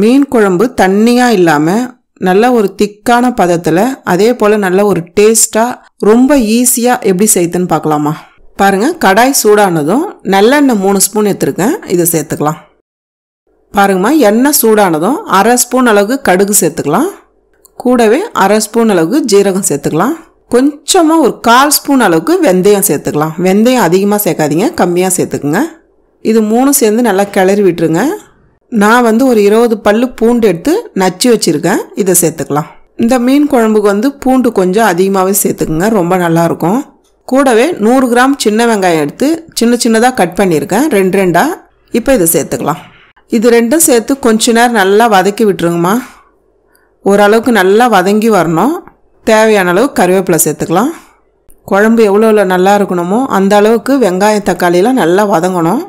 மீன் குழம்பு தண்ணியாக இல்லாமல் நல்ல ஒரு திக்கான பதத்தில் அதே போல் நல்ல ஒரு டேஸ்ட்டாக ரொம்ப ஈஸியாக எப்படி செய்துன்னு பார்க்கலாமா பாருங்கள் கடாய் சூடானதும் நல்லெண்ணெய் மூணு ஸ்பூன் எடுத்துருக்கேன் இதை சேர்த்துக்கலாம் பாருங்கம்மா எண்ணெய் சூடானதும் அரை ஸ்பூன் அளவுக்கு கடுகு சேர்த்துக்கலாம் கூடவே அரை ஸ்பூன் அளவுக்கு ஜீரகம் சேர்த்துக்கலாம் கொஞ்சமாக ஒரு கால் ஸ்பூன் அளவுக்கு வெந்தயம் சேர்த்துக்கலாம் வெந்தயம் அதிகமாக சேர்க்காதீங்க கம்மியாக சேர்த்துக்குங்க இது மூணு சேர்ந்து நல்லா கிளறி விட்டுருங்க நான் வந்து ஒரு இருபது பல்லு பூண்டு எடுத்து நச்சு வச்சுருக்கேன் இதை சேர்த்துக்கலாம் இந்த மீன் குழம்புக்கு வந்து பூண்டு கொஞ்சம் அதிகமாகவே சேர்த்துக்குங்க ரொம்ப நல்லாயிருக்கும் கூடவே நூறு கிராம் சின்ன வெங்காயம் எடுத்து சின்ன சின்னதாக கட் பண்ணியிருக்கேன் ரெண்டு ரெண்டாக இப்போ இதை சேர்த்துக்கலாம் இது ரெண்டும் சேர்த்து கொஞ்ச நேரம் நல்லா வதக்கி விட்டுருங்கம்மா ஓரளவுக்கு நல்லா வதங்கி வரணும் தேவையான அளவு கருவேப்பிலை சேர்த்துக்கலாம் குழம்பு எவ்வளோ நல்லா இருக்கணுமோ அந்த அளவுக்கு வெங்காயம் தக்காளியெலாம் நல்லா வதங்கணும்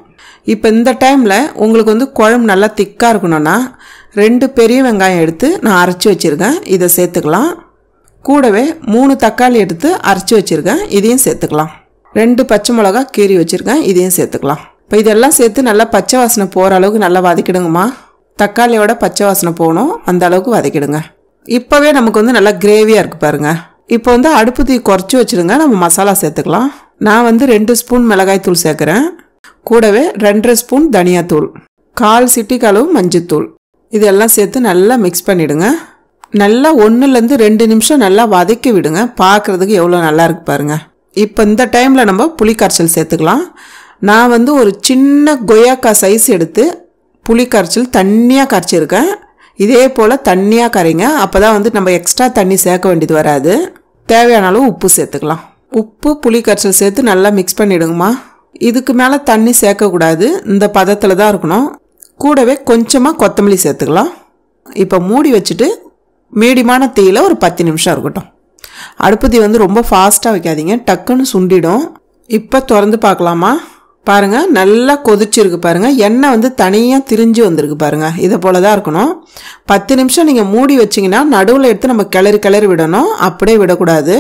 இப்போ இந்த டைமில் உங்களுக்கு வந்து குழம்பு நல்லா திக்காக இருக்கணும்னா ரெண்டு பெரிய வெங்காயம் எடுத்து நான் அரைச்சி வச்சுருக்கேன் இதை சேர்த்துக்கலாம் கூடவே மூணு தக்காளி எடுத்து அரைச்சி வச்சுருக்கேன் இதையும் சேர்த்துக்கலாம் ரெண்டு பச்சை மிளகா கீறி வச்சுருக்கேன் இதையும் சேர்த்துக்கலாம் இப்போ இதெல்லாம் சேர்த்து நல்லா பச்சை வாசனை போகிற அளவுக்கு நல்லா வதக்கிடுங்கம்மா தக்காளியோட பச்சை வாசனை போகணும் அந்த அளவுக்கு வதக்கிடுங்க இப்போவே நமக்கு வந்து நல்லா கிரேவியாக இருக்குது பாருங்கள் இப்போ வந்து அடுப்பு தீ குறைச்சி வச்சுருங்க நம்ம மசாலா சேர்த்துக்கலாம் நான் வந்து ரெண்டு ஸ்பூன் மிளகாய் தூள் சேர்க்குறேன் கூடவே ரெண்டரை ஸ்பூன் தனியாத்தூள் கால் சிட்டி அளவு மஞ்சத்தூள் இதெல்லாம் சேர்த்து நல்லா மிக்ஸ் பண்ணிவிடுங்க நல்லா ஒன்றுலேருந்து ரெண்டு நிமிஷம் நல்லா வதக்கி விடுங்க பார்க்குறதுக்கு எவ்வளோ நல்லா இருக்கு பாருங்க இப்போ இந்த டைமில் நம்ம புளி சேர்த்துக்கலாம் நான் வந்து ஒரு சின்ன கொய்யாக்காய் சைஸ் எடுத்து புளி தண்ணியாக கரைச்சிருக்கேன் இதே போல் தண்ணியாக கரைங்க அப்போ தான் வந்து நம்ம எக்ஸ்ட்ரா தண்ணி சேர்க்க வேண்டியது வராது தேவையான அளவு உப்பு சேர்த்துக்கலாம் உப்பு புளி சேர்த்து நல்லா மிக்ஸ் பண்ணிவிடுங்கம்மா இதுக்கு மேலே தண்ணி சேர்க்கக்கூடாது இந்த பதத்தில் தான் இருக்கணும் கூடவே கொஞ்சமாக கொத்தமல்லி சேர்த்துக்கலாம் இப்போ மூடி வச்சுட்டு மீடியமான தீயில் ஒரு பத்து நிமிஷம் இருக்கட்டும் அடுப்பதி வந்து ரொம்ப ஃபாஸ்ட்டாக வைக்காதீங்க டக்குன்னு சுண்டிடும் இப்போ திறந்து பார்க்கலாமா பாருங்கள் நல்லா கொதிச்சிருக்கு பாருங்கள் எண்ணெய் வந்து தனியாக திரிஞ்சு வந்திருக்கு பாருங்கள் இதை போல தான் இருக்கணும் பத்து நிமிஷம் நீங்கள் மூடி வச்சிங்கன்னா நடுவில் எடுத்து நம்ம கிளறி கிளறி விடணும் அப்படியே விடக்கூடாது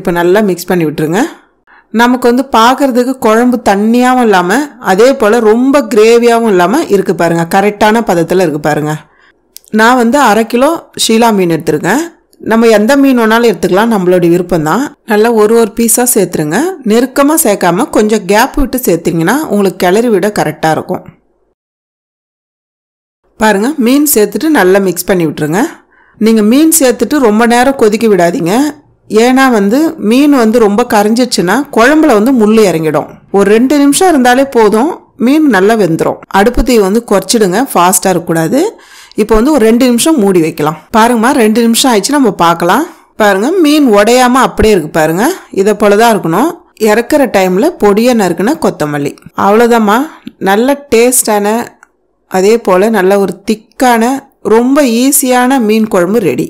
இப்போ நல்லா மிக்ஸ் பண்ணி விட்டுருங்க நமக்கு வந்து பார்க்குறதுக்கு குழம்பு தண்ணியாகவும் இல்லாமல் அதே போல் ரொம்ப கிரேவியாகவும் இல்லாமல் இருக்குது பாருங்கள் கரெக்டான பதத்தில் இருக்குது பாருங்கள் நான் வந்து அரை கிலோ ஷீலா மீன் எடுத்துருக்கேன் நம்ம எந்த மீன் வேணாலும் எடுத்துக்கலாம் நம்மளோட விருப்பம் தான் நல்லா ஒரு ஒரு பீஸாக சேர்த்துருங்க நெருக்கமாக சேர்க்காம கொஞ்சம் கேப் விட்டு சேர்த்திங்கன்னா உங்களுக்கு கிளறி விட கரெக்டாக இருக்கும் பாருங்கள் மீன் சேர்த்துட்டு நல்லா மிக்ஸ் பண்ணி விட்டுருங்க நீங்கள் மீன் சேர்த்துட்டு ரொம்ப நேரம் கொதிக்க விடாதீங்க ஏன்னா வந்து மீன் வந்து ரொம்ப கரைஞ்சிச்சுன்னா குழம்புல வந்து முள் இறங்கிடும் ஒரு ரெண்டு நிமிஷம் இருந்தாலே போதும் மீன் நல்லா வெந்துடும் அடுப்பு தீ வந்து குறைச்சிடுங்க ஃபாஸ்ட்டாக இருக்கக்கூடாது இப்போ வந்து ஒரு ரெண்டு நிமிஷம் மூடி வைக்கலாம் பாருங்கம்மா ரெண்டு நிமிஷம் ஆயிடுச்சு நம்ம பார்க்கலாம் பாருங்கள் மீன் உடையாமல் அப்படியே இருக்கு பாருங்கள் இதை போல தான் இருக்கணும் இறக்குற டைமில் பொடியை நறுக்குன கொத்தமல்லி அவ்வளோதாம்மா நல்ல டேஸ்டான அதே போல் நல்ல ஒரு திக்கான ரொம்ப ஈஸியான மீன் குழம்பு ரெடி